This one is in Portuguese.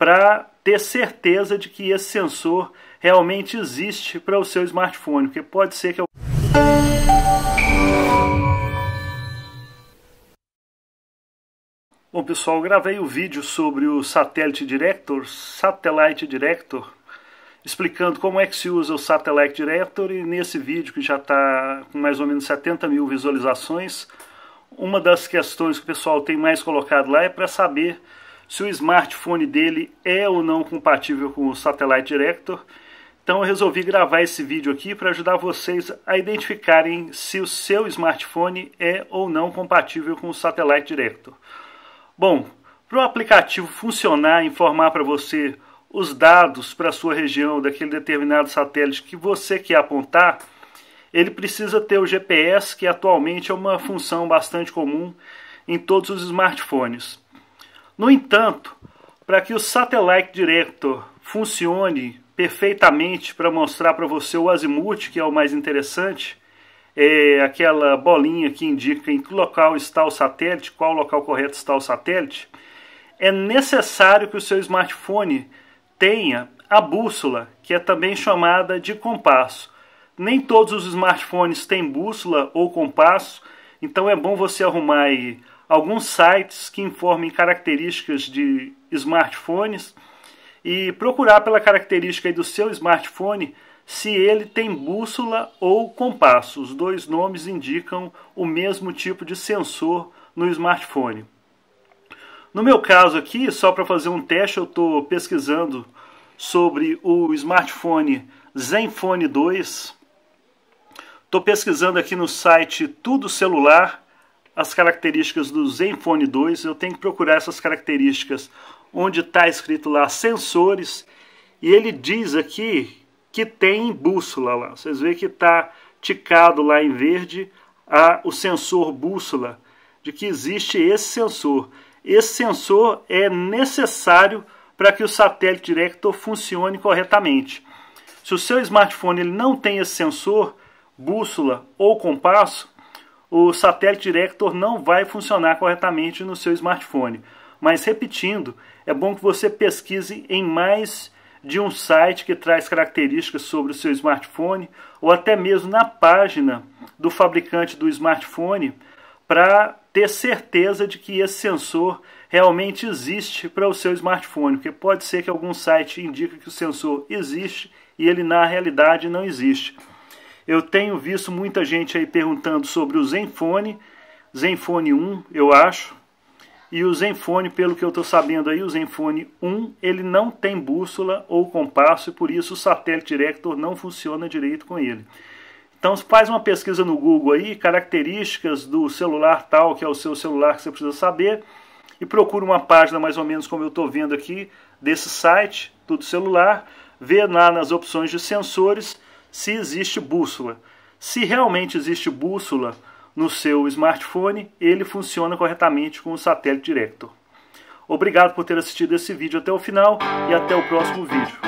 para ter certeza de que esse sensor realmente existe para o seu smartphone, porque pode ser que Bom pessoal, gravei o um vídeo sobre o Satellite Director, Satellite Director, explicando como é que se usa o Satellite Director e nesse vídeo que já está com mais ou menos 70 mil visualizações, uma das questões que o pessoal tem mais colocado lá é para saber se o smartphone dele é ou não compatível com o Satellite Director. Então eu resolvi gravar esse vídeo aqui para ajudar vocês a identificarem se o seu smartphone é ou não compatível com o Satellite Director. Bom, para o aplicativo funcionar e informar para você os dados para a sua região daquele determinado satélite que você quer apontar, ele precisa ter o GPS, que atualmente é uma função bastante comum em todos os smartphones. No entanto, para que o Satellite Director funcione perfeitamente para mostrar para você o azimuth, que é o mais interessante, é aquela bolinha que indica em que local está o satélite, qual local correto está o satélite, é necessário que o seu smartphone tenha a bússola, que é também chamada de compasso. Nem todos os smartphones têm bússola ou compasso, então é bom você arrumar aí alguns sites que informem características de smartphones e procurar pela característica do seu smartphone se ele tem bússola ou compasso. Os dois nomes indicam o mesmo tipo de sensor no smartphone. No meu caso aqui, só para fazer um teste, eu estou pesquisando sobre o smartphone Zenfone 2. Estou pesquisando aqui no site Tudo Celular as características do Zenfone 2, eu tenho que procurar essas características onde está escrito lá sensores, e ele diz aqui que tem bússola lá. Vocês veem que está ticado lá em verde a, o sensor bússola, de que existe esse sensor. Esse sensor é necessário para que o satélite Director funcione corretamente. Se o seu smartphone ele não tem esse sensor, bússola ou compasso, o Satellite Director não vai funcionar corretamente no seu smartphone. Mas repetindo, é bom que você pesquise em mais de um site que traz características sobre o seu smartphone ou até mesmo na página do fabricante do smartphone para ter certeza de que esse sensor realmente existe para o seu smartphone, porque pode ser que algum site indique que o sensor existe e ele na realidade não existe. Eu tenho visto muita gente aí perguntando sobre o Zenfone, Zenfone 1, eu acho. E o Zenfone, pelo que eu estou sabendo aí, o Zenfone 1, ele não tem bússola ou compasso e por isso o Satellite Director não funciona direito com ele. Então faz uma pesquisa no Google aí, características do celular tal, que é o seu celular que você precisa saber, e procura uma página mais ou menos como eu estou vendo aqui, desse site, tudo celular, vê lá nas opções de sensores se existe bússola. Se realmente existe bússola no seu smartphone, ele funciona corretamente com o satélite Director. Obrigado por ter assistido esse vídeo até o final e até o próximo vídeo.